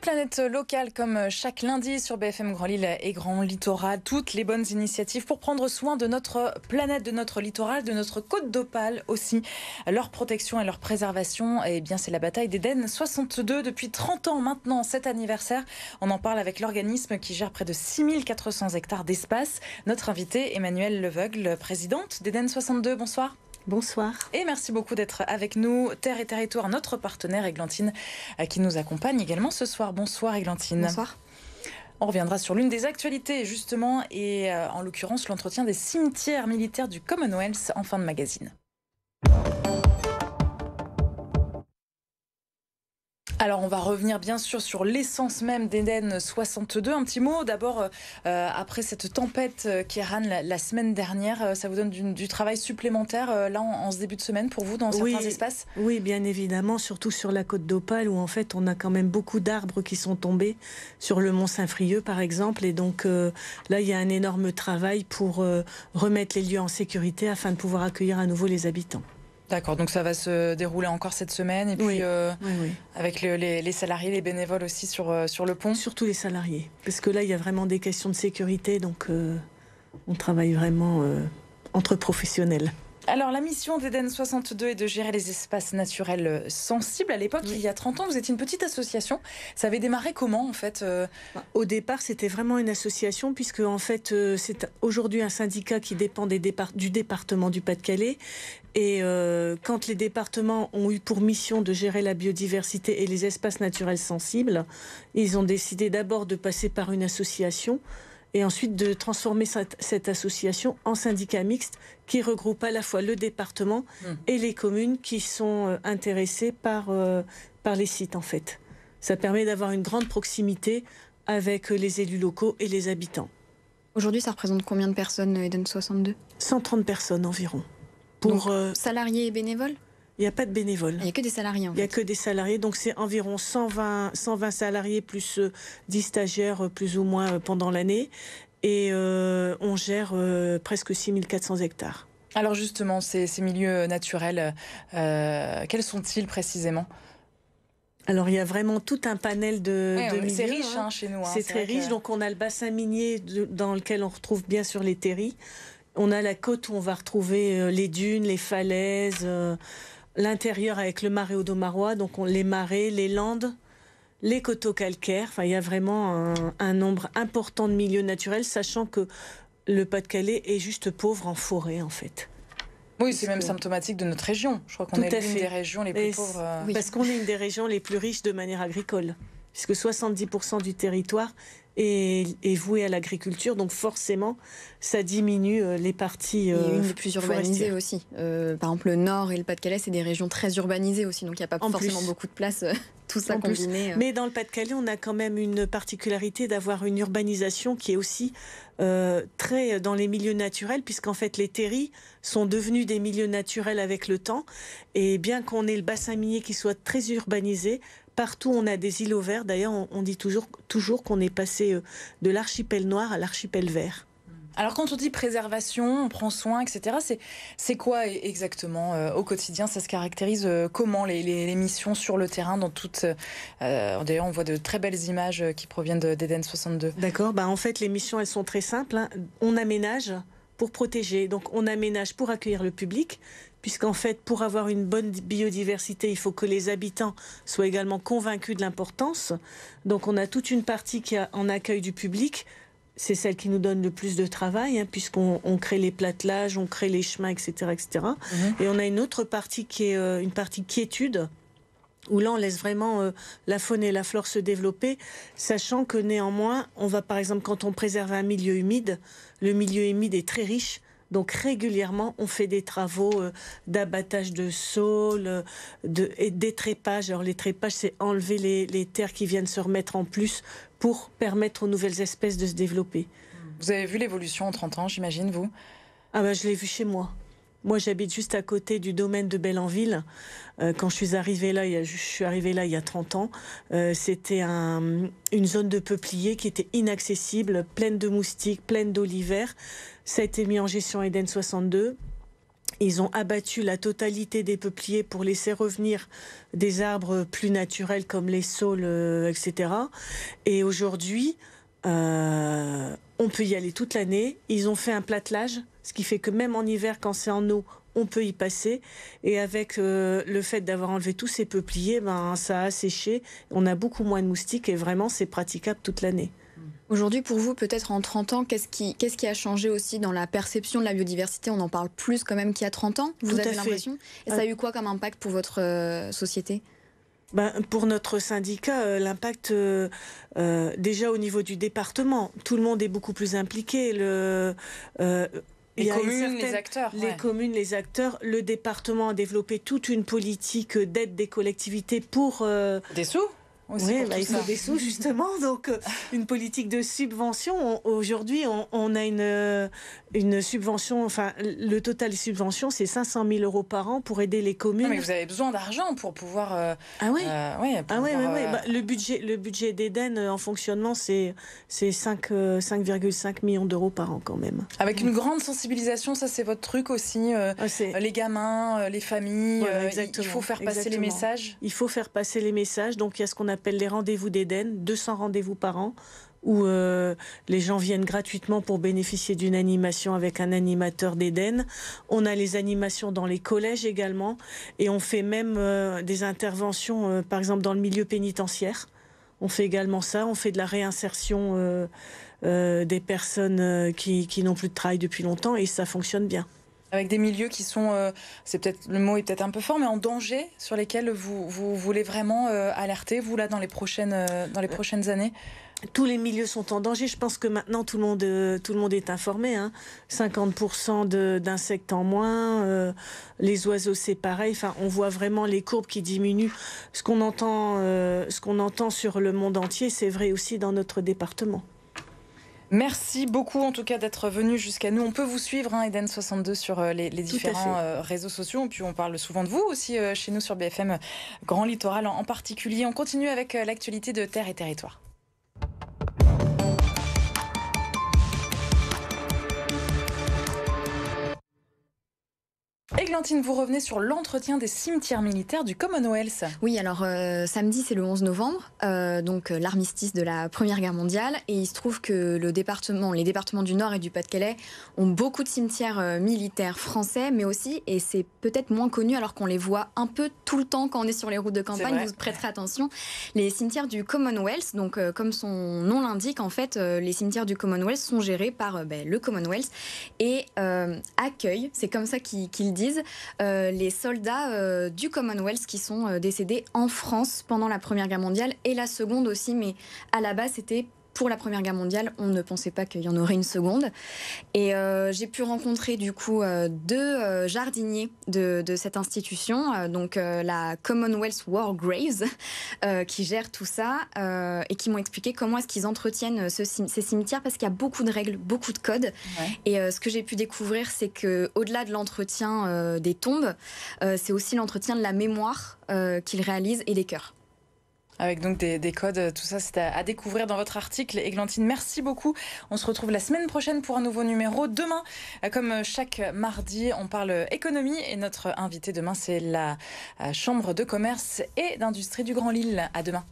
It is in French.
Planète locales, comme chaque lundi sur BFM Grand Lille et Grand Littoral, toutes les bonnes initiatives pour prendre soin de notre planète, de notre littoral, de notre côte d'Opale aussi. Leur protection et leur préservation, eh bien, c'est la bataille d'Éden 62 depuis 30 ans maintenant, cet anniversaire. On en parle avec l'organisme qui gère près de 6400 hectares d'espace. Notre invité, Emmanuelle Leveugle, présidente d'Éden 62. Bonsoir. Bonsoir. Et merci beaucoup d'être avec nous. Terre et Territoire, notre partenaire Églantine, euh, qui nous accompagne également ce soir. Bonsoir Églantine. Bonsoir. On reviendra sur l'une des actualités, justement, et euh, en l'occurrence l'entretien des cimetières militaires du Commonwealth en fin de magazine. Alors on va revenir bien sûr sur l'essence même d'Eden 62. Un petit mot d'abord euh, après cette tempête euh, qui ran la, semaine dernière, euh, ça vous donne du, travail supplémentaire là en, ce début de semaine pour vous dans certains espaces Oui, bien évidemment, surtout sur la côte d'Opale où en fait on a quand même beaucoup d'arbres qui sont tombés sur le mont Saint-Frieux par exemple et donc là il y a un énorme travail pour remettre les lieux en sécurité afin de pouvoir accueillir à nouveau les habitants. D'accord, donc ça va se dérouler encore cette semaine et puis euh, avec les, salariés, les bénévoles aussi euh, sur, le pont Surtout les salariés, parce que là il y a vraiment des questions de sécurité, donc euh, on travaille vraiment entre professionnels. Alors, la mission d'Eden 62 est de gérer les espaces naturels euh, sensibles. À l'époque, il y a 30 ans, vous étiez une petite association. Ça avait démarré comment, en fait euh bah, Au départ, c'était vraiment une association, puisque, en fait, euh, c'est aujourd'hui un syndicat qui dépend du département du Pas-de-Calais. Et quand les départements ont eu pour mission de gérer la biodiversité et les espaces naturels sensibles, ils ont décidé d'abord de passer par une association et ensuite de transformer cette, association en syndicat mixte qui regroupe à la fois le département hmm. et les communes qui sont euh, intéressées par, euh, par les sites en fait. Ça permet d'avoir une grande proximité avec euh, les élus locaux et les habitants. Aujourd'hui, ça représente combien de personnes, Eden 62 130 personnes environ. Pour salariés et bénévoles il n'y a pas de bénévoles. Il n'y a que des salariés. Il n'y a que des salariés. Donc c'est environ 120, 120 salariés plus 10 euh, stagiaires euh, plus ou moins euh, pendant l'année. Et on gère presque 6400 hectares. Alors justement, ces, milieux naturels, quels sont-ils précisément alors il y a vraiment tout un panel de, milieux. C'est riche hein. Hein, chez nous. Hein. c'est très riche. Donc on a le bassin minier dans lequel on retrouve bien sûr les terries. On a la côte où on va retrouver les dunes, les falaises l'intérieur avec le marais Odomarois, donc on, les marais, les landes, les coteaux calcaires. Enfin, il y a vraiment un, nombre important de milieux naturels, sachant que le Pas-de-Calais est juste pauvre en forêt, en fait. Oui, c'est même symptomatique de notre région. Je crois qu'on est l'une des régions les plus pauvres. Euh, parce qu'on est une des régions les plus riches de manière agricole, puisque 70% du territoire et voué à l'agriculture, donc forcément, ça diminue euh, les parties. Euh, plus urbanisées aussi. Euh, par exemple, le Nord et le Pas-de-Calais, c'est des régions très urbanisées aussi, donc il n'y a pas forcément beaucoup de place. Tout ça combiné. Mais dans le Pas-de-Calais, on a quand même une particularité d'avoir une urbanisation qui est aussi très dans les milieux naturels, puisqu'en fait les terries sont devenus des milieux naturels avec le temps. Et bien qu'on ait le bassin minier qui soit très urbanisé, Partout, on a des îlots verts. D'ailleurs, on, dit toujours, toujours qu'on est passé euh, de l'archipel noir à l'archipel vert. Alors quand on dit préservation, on prend soin, etc., c'est quoi e-, exactement euh, au quotidien Ça se caractérise euh, comment les, missions sur le terrain dans toutes... D'ailleurs, on voit de très belles images qui proviennent d'Eden 62. D'accord, bah en fait, les missions, elles sont très simples. Hein. On aménage, pour protéger. Donc on aménage pour accueillir le public, puisqu'en fait, pour avoir une bonne biodiversité, il faut que les habitants soient également convaincus de l'importance. Donc on a toute une partie qui est en accueil du public. C'est celle qui nous donne le plus de travail, hein, puisqu'on crée les platelages, on crée les chemins, etc. etc. Mhm. Et on a une autre partie qui est euh, une partie qui quiétude, où là on laisse vraiment euh, la faune et la flore se développer, sachant que néanmoins, on va par exemple quand on préserve un milieu humide, le milieu humide est très riche. Donc régulièrement, on fait des travaux euh, d'abattage de saules, euh, et des trépages. Alors les trépages, c'est enlever les, les terres qui viennent se remettre en plus pour permettre aux nouvelles espèces de se développer. Vous avez vu l'évolution en 30 ans, j'imagine, vous ah ben, je l'ai vu chez moi. Moi, j'habite juste à côté du domaine de Bellanville. Euh, quand je suis arrivée là, il y a, je suis arrivée là il y a 30 ans. Euh, c'était une zone de peupliers qui était inaccessible, pleine de moustiques, pleine d'oliviers. Ça a été mis en gestion Eden 62. Ils ont abattu la totalité des peupliers pour laisser revenir des arbres plus naturels comme les saules, euh, etc. Et aujourd'hui, euh, on peut y aller toute l'année. Ils ont fait un platelage, ce qui fait que même en hiver, quand c'est en eau, on peut y passer. Et avec euh, le fait d'avoir enlevé tous ces peupliers, ben, ça a séché. On a beaucoup moins de moustiques et vraiment, c'est praticable toute l'année. Aujourd'hui, pour vous, peut-être en 30 ans, qu'est-ce qui, a changé aussi dans la perception de la biodiversité On en parle plus quand même qu'il y a 30 ans, vous avez l'impression. Et ça a ah. eu quoi comme impact pour votre euh, société ben, Pour notre syndicat, euh, l'impact, euh, euh, déjà au niveau du département, tout le monde est beaucoup plus impliqué. Le, les les Les communes, les acteurs. Le département a développé toute une politique d'aide des collectivités pour. des sous oui, bah, il faut des sous justement. Donc euh, une politique de subvention. Aujourd'hui, on, a une, euh, une subvention, enfin le total subvention c'est 500 000 euros par an pour aider les communes. mais vous avez besoin d'argent pour pouvoir. Euh, ah oui. ah oui, bah, le budget, le budget d'Eden en fonctionnement, c'est 5,5 millions d'euros par an quand même. Avec une grande sensibilisation, ça c'est votre truc aussi. Ah, les gamins, les familles. il faut faire passer les messages. Il faut faire passer les messages. Donc il y a ce qu'on appelle appelle les rendez-vous d'Éden, 200 rendez-vous par an où euh, les gens viennent gratuitement pour bénéficier d'une animation avec un animateur d'Éden. On a les animations dans les collèges également et on fait même euh, des interventions, euh, par exemple, dans le milieu pénitentiaire. On fait également ça, on fait de la réinsertion des personnes qui n'ont plus de travail depuis longtemps et ça fonctionne bien. Avec des milieux qui sont, euh, c'est peut-être le mot est peut-être un peu fort, mais en danger, sur lesquels vous, voulez vraiment euh, alerter, vous là dans les prochaines, euh, dans les prochaines années. Tous les milieux sont en danger. Je pense que maintenant tout le monde, tout le monde est informé. 50% hein. d'insectes en moins, les oiseaux c'est pareil. Enfin, on voit vraiment les courbes qui diminuent. Ce qu'on ce qu'on entend sur le monde entier, c'est vrai aussi dans notre département. Merci beaucoup en tout cas d'être venu jusqu'à nous. On peut vous suivre, hein, Eden62, sur euh, les, différents euh, réseaux sociaux. puis on parle souvent de vous aussi euh, chez nous sur BFM Grand Littoral en, particulier. On continue avec l'actualité de Terre et Territoire. vous revenez sur l'entretien des cimetières militaires du Commonwealth. Oui, alors euh, samedi c'est le 11 novembre, euh, donc euh, l'armistice de la Première Guerre mondiale, et il se trouve que le département, les départements du Nord et du Pas-de-Calais ont beaucoup de cimetières militaires français, mais aussi, et c'est peut-être moins connu alors qu'on les voit un peu tout le temps quand on est sur les routes de campagne, vous prêterez attention, les cimetières du Commonwealth, donc comme son nom l'indique, en fait, les cimetières du Commonwealth sont gérés par ben, le Commonwealth et accueillent, c'est comme ça qu'ils disent, euh, les soldats euh, du Commonwealth qui sont euh, décédés en France pendant la Première Guerre mondiale et la Seconde aussi, mais à la base c'était pour la Première Guerre mondiale, on ne pensait pas qu'il y en aurait une seconde. Et euh, j'ai pu rencontrer du coup euh, deux euh, jardiniers de, cette institution, donc la Commonwealth War Graves, qui gère tout ça, et qui m'ont expliqué comment est-ce qu'ils entretiennent ces cimetières, parce qu'il y a beaucoup de règles, beaucoup de codes. Et ce que j'ai pu découvrir, c'est quau delà de l'entretien des tombes, c'est aussi l'entretien de la mémoire qu'ils réalisent et des cœurs avec donc des, codes. Tout ça, c'est à, découvrir dans votre article. Églantine, merci beaucoup. On se retrouve la semaine prochaine pour un nouveau numéro. Demain, comme chaque mardi, on parle économie et notre invité demain, c'est la euh, Chambre de commerce et d'industrie du Grand Lille. À demain.